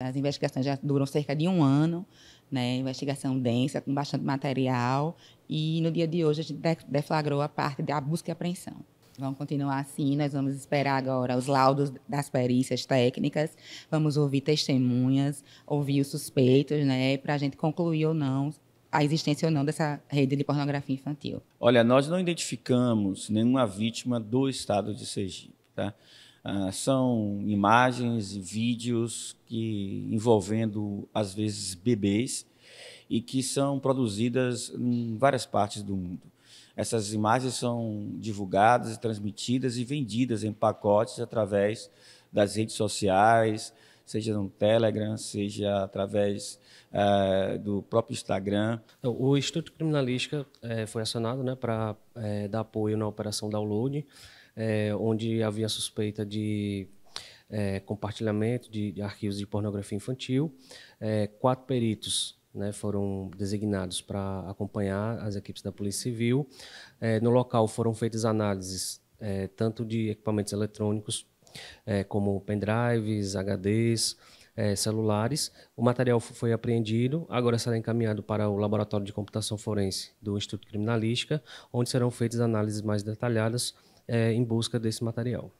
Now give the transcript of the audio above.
As investigações já duram cerca de um ano, né? Investigação densa, com bastante material. E no dia de hoje a gente deflagrou a parte da busca e apreensão. Vamos continuar assim, nós vamos esperar agora os laudos das perícias técnicas, vamos ouvir testemunhas, ouvir os suspeitos, né, para a gente concluir ou não a existência ou não dessa rede de pornografia infantil. Olha, nós não identificamos nenhuma vítima do estado de Sergipe, tá? Ah, são imagens, vídeos que envolvendo às vezes bebês e que são produzidas em várias partes do mundo. Essas imagens são divulgadas, transmitidas e vendidas em pacotes através das redes sociais, seja no Telegram, seja através uh, do próprio Instagram. Então, o Instituto Criminalística é, foi acionado né, para é, eh, dar apoio na operação Download é, onde havia suspeita de é, compartilhamento de, de, arquivos de pornografia infantil. É, quatro peritos né, foram designados para acompanhar as equipes da Polícia Civil. É, no local foram feitas análises tanto de equipamentos eletrônicos como pendrives, HDs, celulares. O material foi apreendido, agora será encaminhado para o Laboratório de Computação Forense do Instituto Criminalística, onde serão feitas análises mais detalhadas é, em busca desse material.